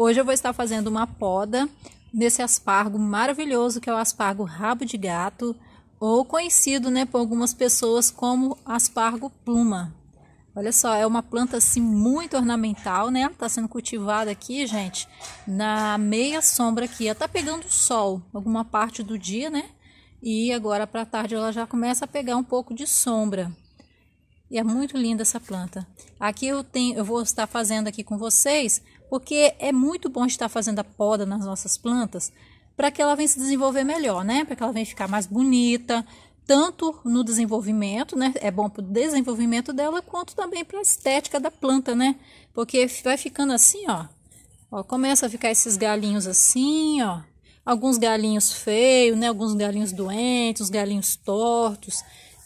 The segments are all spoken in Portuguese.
Hoje eu vou estar fazendo uma poda nesse aspargo maravilhoso que é o aspargo rabo de gato, ou conhecido, né, por algumas pessoas como aspargo pluma. Olha só, é uma planta assim muito ornamental, né? Tá sendo cultivada aqui, gente, na meia sombra aqui. Ela tá pegando sol alguma parte do dia, né? E agora para tarde ela já começa a pegar um pouco de sombra. E é muito linda essa planta. Aqui eu tenho, eu vou estar fazendo aqui com vocês porque é muito bom estar fazendo a poda nas nossas plantas para que ela venha se desenvolver melhor, né? Para que ela venha ficar mais bonita, tanto no desenvolvimento, né? É bom para o desenvolvimento dela, quanto também para a estética da planta, né? Porque vai ficando assim, ó. ó. Começa a ficar esses galinhos assim, ó. Alguns galinhos feios, né? Alguns galinhos doentes, os galinhos tortos.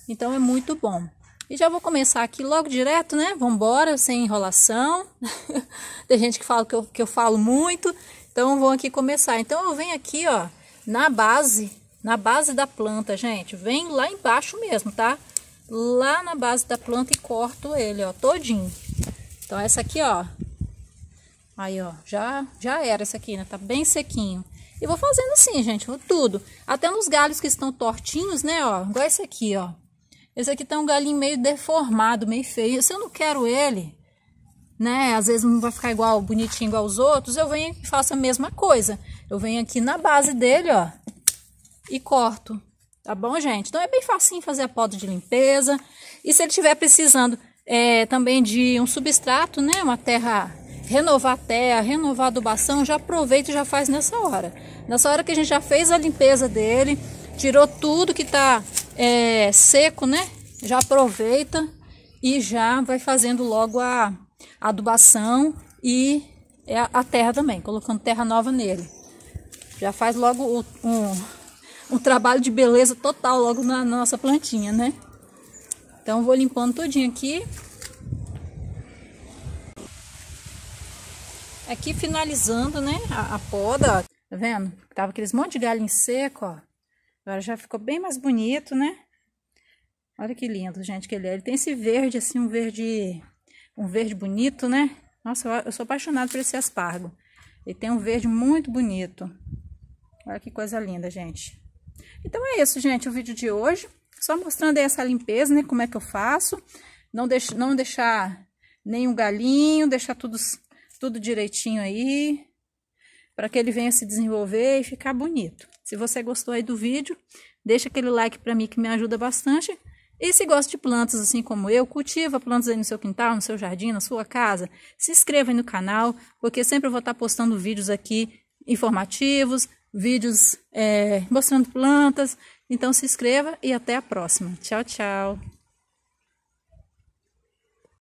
Então é muito bom. E já vou começar aqui logo direto, né? Vambora, sem enrolação. Tem gente que fala que eu, que eu falo muito, então vou aqui começar. Então eu venho aqui, ó, na base, na base da planta, gente. Vem lá embaixo mesmo, tá? Lá na base da planta e corto ele, ó, todinho. Então essa aqui, ó. Aí, ó, já, já era essa aqui, né? Tá bem sequinho. E vou fazendo assim, gente, vou tudo. Até nos galhos que estão tortinhos, né, ó. Igual esse aqui, ó. Esse aqui tá um galinho meio deformado, meio feio. Se eu não quero ele, né? Às vezes não vai ficar igual, bonitinho igual os outros. Eu venho e faço a mesma coisa. Eu venho aqui na base dele, ó, e corto. Tá bom, gente? Então é bem facinho fazer a poda de limpeza. E se ele estiver precisando é, também de um substrato, né? Uma terra, renovar a terra, renovar a adubação, já aproveita e já faz nessa hora. Nessa hora que a gente já fez a limpeza dele, tirou tudo que tá é, seco, né? Já aproveita e já vai fazendo logo a adubação e é a terra também, colocando terra nova nele. Já faz logo um, um trabalho de beleza total logo na nossa plantinha, né? Então vou limpando todinho aqui. Aqui finalizando, né, a, a poda, ó. tá vendo? Tava aqueles monte de galho seco, ó. Agora já ficou bem mais bonito, né? Olha que lindo, gente, que ele é. Ele tem esse verde, assim, um verde... Um verde bonito, né? Nossa, eu sou apaixonada por esse aspargo. Ele tem um verde muito bonito. Olha que coisa linda, gente. Então é isso, gente, o vídeo de hoje. Só mostrando aí essa limpeza, né? Como é que eu faço. Não, deix não deixar nenhum galinho, deixar tudo, tudo direitinho aí para que ele venha se desenvolver e ficar bonito. Se você gostou aí do vídeo, deixa aquele like para mim que me ajuda bastante. E se gosta de plantas assim como eu, cultiva plantas aí no seu quintal, no seu jardim, na sua casa, se inscreva aí no canal, porque sempre eu vou estar tá postando vídeos aqui informativos, vídeos é, mostrando plantas. Então se inscreva e até a próxima. Tchau, tchau!